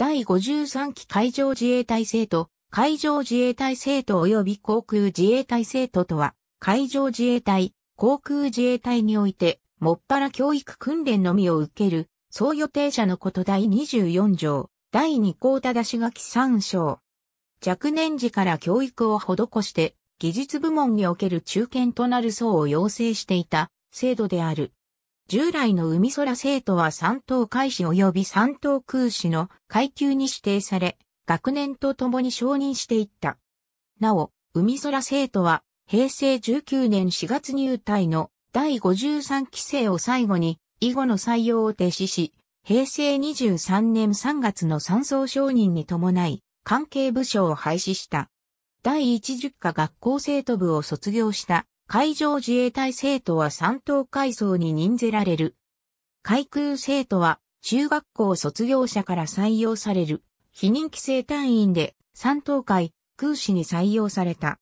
第53期海上自衛隊生徒、海上自衛隊生徒及び航空自衛隊生徒とは、海上自衛隊、航空自衛隊において、もっぱら教育訓練のみを受ける、総予定者のこと第24条、第2項ただし書き3章。若年時から教育を施して、技術部門における中堅となる層を要請していた制度である。従来の海空生徒は三等海士及び三等空士の階級に指定され、学年とともに承認していった。なお、海空生徒は平成19年4月入隊の第53期生を最後に以後の採用を停止し、平成23年3月の三層承認に伴い、関係部署を廃止した。第一十課学校生徒部を卒業した海上自衛隊生徒は三等階層に任ぜられる。海空生徒は中学校卒業者から採用される非任規制隊員で三等海空士に採用された。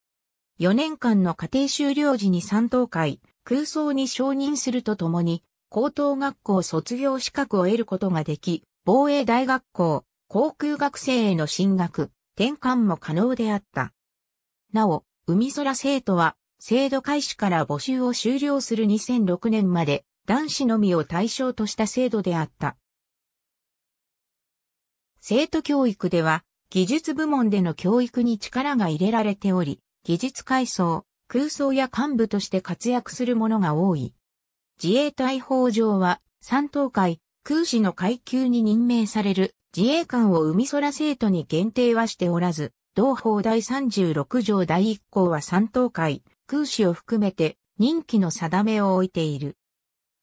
4年間の家庭修了時に三等海空層に承認するとともに高等学校卒業資格を得ることができ、防衛大学校、航空学生への進学、転換も可能であった。なお、海空生徒は制度開始から募集を終了する2006年まで男子のみを対象とした制度であった。生徒教育では技術部門での教育に力が入れられており、技術階層、空想や幹部として活躍する者が多い。自衛隊法上は三等会、空士の階級に任命される自衛官を海空生徒に限定はしておらず、同法第36条第1項は三等会、空詞を含めて任期の定めを置いている。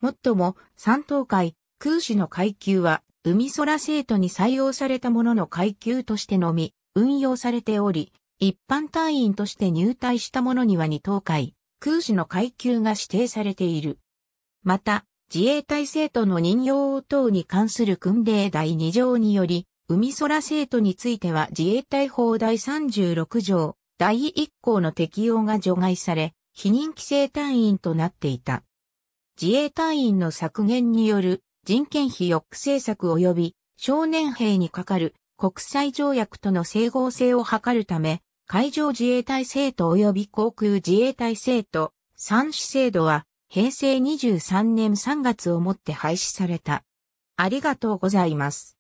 もっとも、三等会、空詞の階級は、海空生徒に採用されたものの階級としてのみ、運用されており、一般隊員として入隊したものには二等会、空士の階級が指定されている。また、自衛隊生徒の任用等に関する訓令第2条により、海空生徒については自衛隊法第36条、第1項の適用が除外され、非任規制隊員となっていた。自衛隊員の削減による人件費抑制策及び少年兵にかかる国際条約との整合性を図るため、海上自衛隊制度及び航空自衛隊制度、三種制度は平成23年3月をもって廃止された。ありがとうございます。